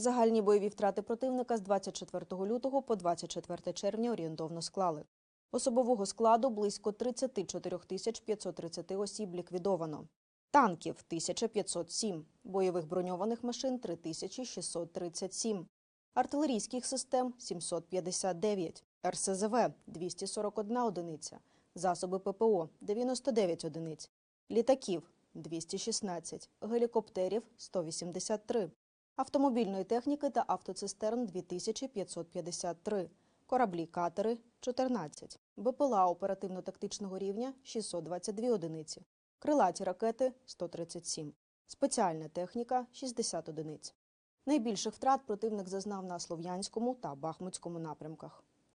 Загальні бойові втрати противника з 24 лютого по 24 червня орієнтовно склали. Особового складу близько 34 тисяч 530 осіб ліквідовано. Танків 1507, бойових броньованих машин 3637, артилерійських систем 759, РСЗВ 241 одиниця, засоби ППО 99 одиниць, літаків 216, гелікоптерів 183, автомобільної техніки та автоцистерн 2553, кораблі катери 14, БПЛА оперативно-тактичного рівня 622 одиниці, крилаті ракети 137, спеціальна техніка 60 одиниць. Найбільших втрат противник зазнав на Слов'янському та Бахмутському напрямках.